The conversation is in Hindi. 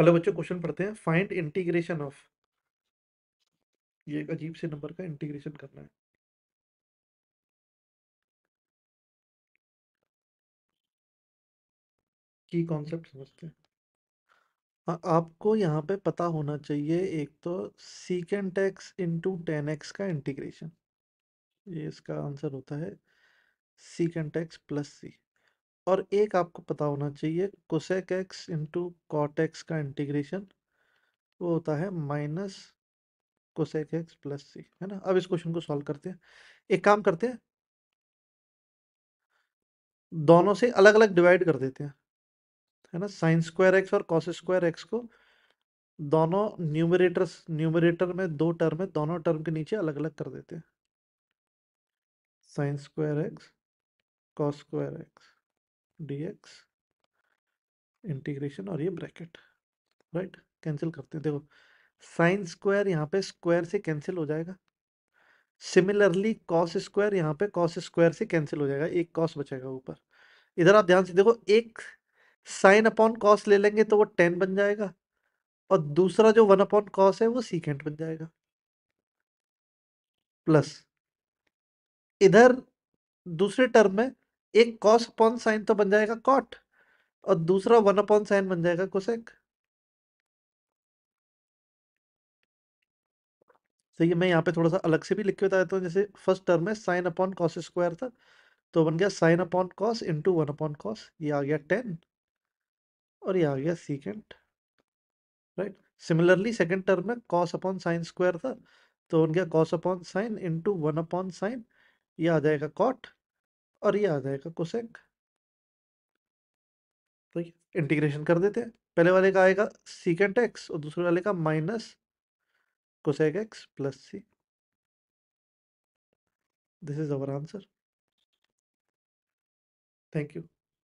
हेलो बच्चों क्वेश्चन पढ़ते हैं फाइंड इंटीग्रेशन ऑफ ये एक अजीब से नंबर का इंटीग्रेशन करना है की कॉन्सेप्ट समझते हैं आपको यहाँ पे पता होना चाहिए एक तो secant x into tan x का इंटीग्रेशन ये इसका आंसर होता है सीकेंट एक्स प्लस सी और एक आपको पता होना चाहिए cosec x into cot x का इंटीग्रेशन वो होता है minus cosec x plus c है ना अब इस क्वेश्चन को सॉल्व करते हैं एक काम करते हैं दोनों से अलग अलग डिवाइड कर देते हैं है ना साइन स्क्वायर एक्स और कॉस स्क्वायर एक्स को दोनों न्यूमरेटर न्यूमरेटर में दो टर्म है दोनों टर्म के नीचे अलग अलग कर देते हैं sine square x cos square x d x integration और ये ब्रैकेट राइट कैंसिल करते हैं देखो साइन स्क्वायर यहाँ पे स्क्वायर से कैंसिल हो जाएगा सिमिलरली कॉस स्क्वायर यहाँ पे कॉस स्क्वायर से कैंसिल हो जाएगा एक कॉस बचेगा ऊपर इधर आप ध्यान से देखो एक साइन अपॉन कॉस ले लेंगे तो वो टेन बन जाएगा और दूसरा जो वन अपॉन कॉस है वो सीकेंट बन जाएगा प्लस इधर दूसरे टर्म में एक कॉस अपॉन साइन तो बन जाएगा कॉट और दूसरा वन अपॉन साइन बन जाएगा कोसेक तो ये मैं यहाँ पे थोड़ा सा अलग से भी लिख के बता देता हूँ जैसे फर्स्ट टर्म में साइन अपॉन कॉस स्क्वायर था तो बन गया sine upon cos into one upon cos ये आ गया टेन और ये आ गया secant right similarly second term में कॉस अपॉन साइन स्क्वायर था तो बन गया cos upon sine into one upon sine ये आ जाएगा कॉट और ये आ जाएगा कोसेक ठीक है इंटीग्रेशन कर देते हैं पहले वाले का आएगा सीकेंट एक्स और दूसरे वाले का minus cosec x plus c this is our answer thank you